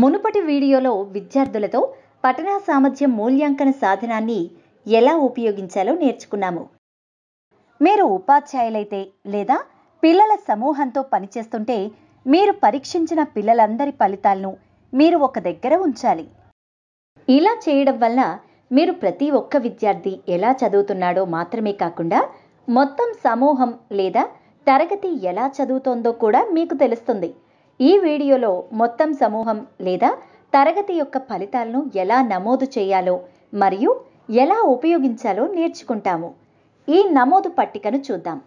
మునుపటి వీడియోలో విద్యార్థులతో పఠనా సామర్థ్యం మూల్యాంకన సాధనాన్ని ఎలా ఉపయోగించాలో నేర్చుకున్నాము మీరు ఉపాధ్యాయులైతే లేదా పిల్లల సమూహంతో పనిచేస్తుంటే మీరు పరీక్షించిన పిల్లలందరి ఫలితాలను మీరు ఒక దగ్గర ఉంచాలి ఇలా చేయడం వల్ల మీరు ప్రతి ఒక్క విద్యార్థి ఎలా చదువుతున్నాడో మాత్రమే కాకుండా మొత్తం సమూహం లేదా తరగతి ఎలా చదువుతోందో కూడా మీకు తెలుస్తుంది ఈ వీడియోలో మొత్తం సమూహం లేదా తరగతి యొక్క ఫలితాలను ఎలా నమోదు చేయాలో మరియు ఎలా ఉపయోగించాలో నేర్చుకుంటాము ఈ నమోదు పట్టికను చూద్దాం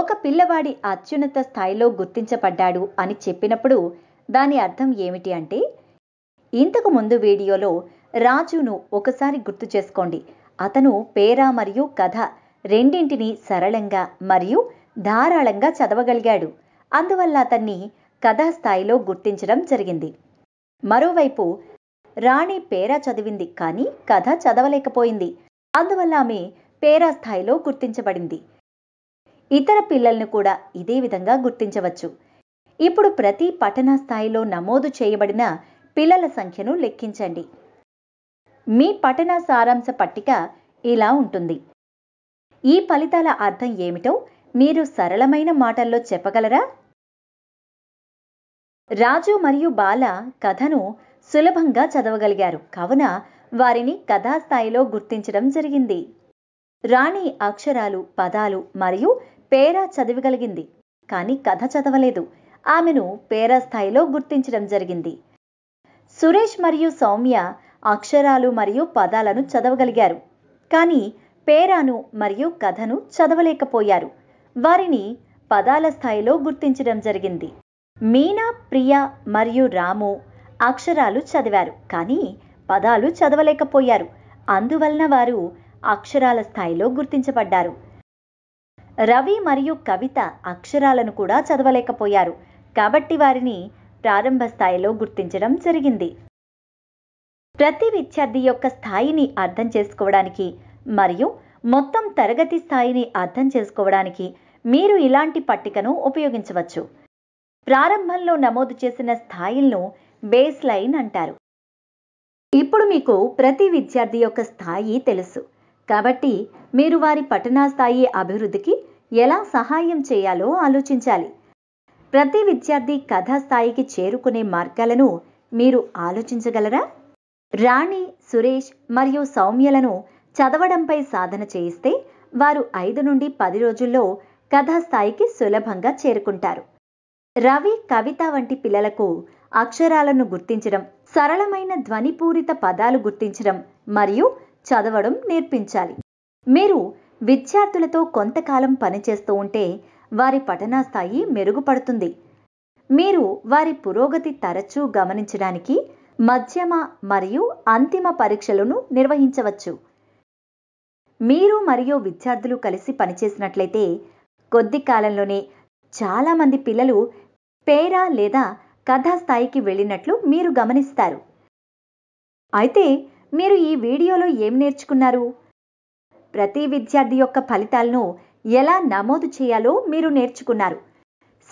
ఒక పిల్లవాడి అత్యున్నత స్థాయిలో గుర్తించబడ్డాడు అని చెప్పినప్పుడు దాని అర్థం ఏమిటి అంటే ఇంతకు ముందు వీడియోలో రాజును ఒకసారి గుర్తు చేసుకోండి అతను పేర మరియు కథ రెండింటిని సరళంగా మరియు ధారాళంగా చదవగలిగాడు అందువల్ల అతన్ని స్థాయిలో గుర్తించడం జరిగింది మరోవైపు రాణి పేరా చదివింది కానీ కథ చదవలేకపోయింది అందువల్ల ఆమె పేరా స్థాయిలో గుర్తించబడింది ఇతర పిల్లల్ని కూడా ఇదే విధంగా గుర్తించవచ్చు ఇప్పుడు ప్రతి పఠనా స్థాయిలో నమోదు చేయబడిన పిల్లల సంఖ్యను లెక్కించండి మీ పఠన సారాంశ పట్టిక ఇలా ఉంటుంది ఈ ఫలితాల అర్థం ఏమిటో మీరు సరళమైన మాటల్లో చెప్పగలరా రాజు మరియు బాల కథను సులభంగా చదవగలిగారు కావున వారిని కథాస్థాయిలో గుర్తించడం జరిగింది రాణి అక్షరాలు పదాలు మరియు పేర చదవగలిగింది కానీ కథ చదవలేదు ఆమెను పేర స్థాయిలో గుర్తించడం జరిగింది సురేష్ మరియు సౌమ్య అక్షరాలు మరియు పదాలను చదవగలిగారు కానీ పేరాను మరియు కథను చదవలేకపోయారు వారిని పదాల స్థాయిలో గుర్తించడం జరిగింది మీనా ప్రియ మరియు రాము అక్షరాలు చదివారు కానీ పదాలు చదవలేకపోయారు అందువలన వారు అక్షరాల స్థాయిలో గుర్తించబడ్డారు రవి మరియు కవిత అక్షరాలను కూడా చదవలేకపోయారు కాబట్టి వారిని ప్రారంభ స్థాయిలో గుర్తించడం జరిగింది ప్రతి విద్యార్థి యొక్క స్థాయిని అర్థం చేసుకోవడానికి మరియు మొత్తం తరగతి స్థాయిని అర్థం చేసుకోవడానికి మీరు ఇలాంటి పట్టికను ఉపయోగించవచ్చు ప్రారంభంలో నమోదు చేసిన స్థాయిలను బేస్ లైన్ అంటారు ఇప్పుడు మీకు ప్రతి విద్యార్థి యొక్క స్థాయి తెలుసు కాబట్టి మీరు వారి పఠనా స్థాయి అభివృద్ధికి ఎలా సహాయం చేయాలో ఆలోచించాలి ప్రతి విద్యార్థి కథా స్థాయికి చేరుకునే మార్గాలను మీరు ఆలోచించగలరా రాణి సురేష్ మరియు సౌమ్యలను చదవడంపై సాధన చేయిస్తే వారు ఐదు నుండి పది రోజుల్లో కథా స్థాయికి సులభంగా చేరుకుంటారు రవి కవిత వంటి పిల్లలకు అక్షరాలను గుర్తించడం సరళమైన ధ్వనిపూరిత పదాలు గుర్తించడం మరియు చదవడం నేర్పించాలి మీరు విద్యార్థులతో కొంతకాలం పనిచేస్తూ ఉంటే వారి పఠనా స్థాయి మెరుగుపడుతుంది మీరు వారి పురోగతి తరచూ గమనించడానికి మధ్యమ మరియు అంతిమ పరీక్షలను నిర్వహించవచ్చు మీరు మరియు విద్యార్థులు కలిసి పనిచేసినట్లయితే కొద్ది కాలంలోనే చాలామంది పిల్లలు పేర లేదా కథా స్థాయికి వెళ్ళినట్లు మీరు గమనిస్తారు అయితే మీరు ఈ వీడియోలో ఏం నేర్చుకున్నారు ప్రతి విద్యార్థి యొక్క ఫలితాలను ఎలా నమోదు చేయాలో మీరు నేర్చుకున్నారు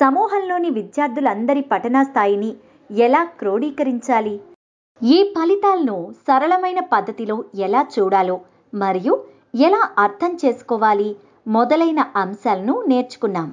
సమూహంలోని విద్యార్థులందరి పఠనా స్థాయిని ఎలా క్రోడీకరించాలి ఈ ఫలితాలను సరళమైన పద్ధతిలో ఎలా చూడాలో మరియు ఎలా అర్థం చేసుకోవాలి మొదలైన అంశాలను నేర్చుకున్నాం